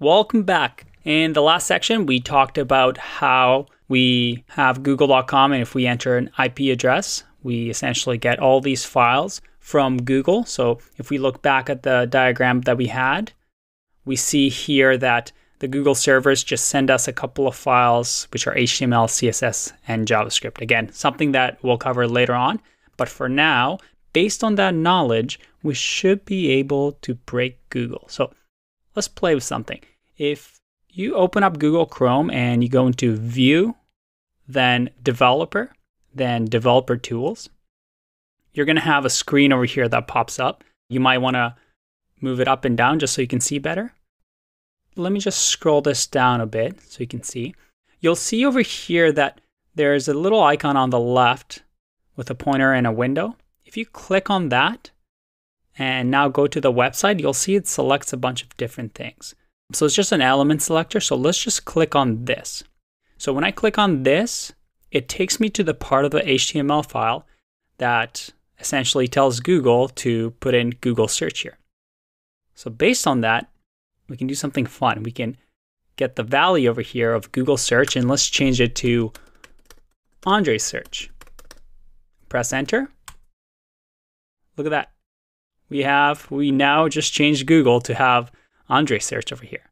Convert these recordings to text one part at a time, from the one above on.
Welcome back. In the last section, we talked about how we have google.com, and if we enter an IP address, we essentially get all these files from Google. So if we look back at the diagram that we had, we see here that the Google servers just send us a couple of files, which are HTML, CSS, and JavaScript. Again, something that we'll cover later on. But for now, based on that knowledge, we should be able to break Google. So let's play with something. If you open up Google Chrome and you go into View, then Developer, then Developer Tools, you're going to have a screen over here that pops up. You might want to move it up and down just so you can see better. Let me just scroll this down a bit so you can see. You'll see over here that there's a little icon on the left with a pointer and a window. If you click on that, and now go to the website, you'll see it selects a bunch of different things. So it's just an element selector. So let's just click on this. So when I click on this, it takes me to the part of the HTML file that essentially tells Google to put in Google search here. So based on that, we can do something fun. We can get the value over here of Google search and let's change it to Andre search. Press enter. Look at that we have, we now just changed Google to have Andre search over here.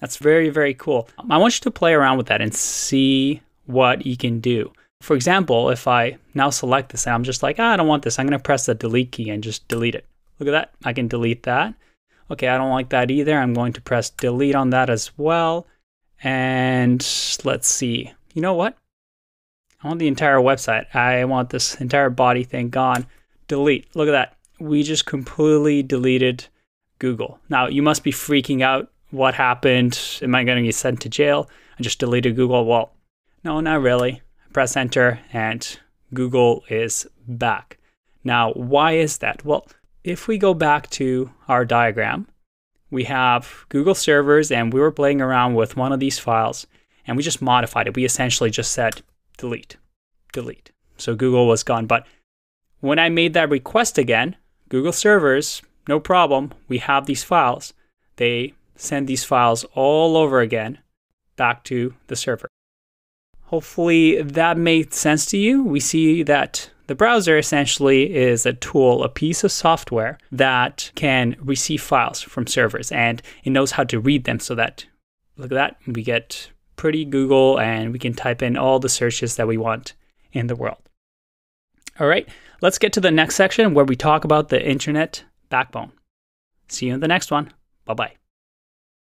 That's very, very cool. I want you to play around with that and see what you can do. For example, if I now select this and I'm just like, ah, I don't want this, I'm gonna press the delete key and just delete it. Look at that, I can delete that. Okay, I don't like that either. I'm going to press delete on that as well. And let's see, you know what? I want the entire website. I want this entire body thing gone. Delete, look at that we just completely deleted Google. Now, you must be freaking out. What happened? Am I going to get sent to jail? I just deleted Google. Well, no, not really. Press enter and Google is back. Now, why is that? Well, if we go back to our diagram, we have Google servers and we were playing around with one of these files and we just modified it. We essentially just said delete, delete. So Google was gone. But when I made that request again, Google servers, no problem, we have these files. They send these files all over again back to the server. Hopefully that made sense to you. We see that the browser essentially is a tool, a piece of software that can receive files from servers and it knows how to read them so that, look at that, we get pretty Google and we can type in all the searches that we want in the world. All right, let's get to the next section where we talk about the internet backbone. See you in the next one. Bye bye.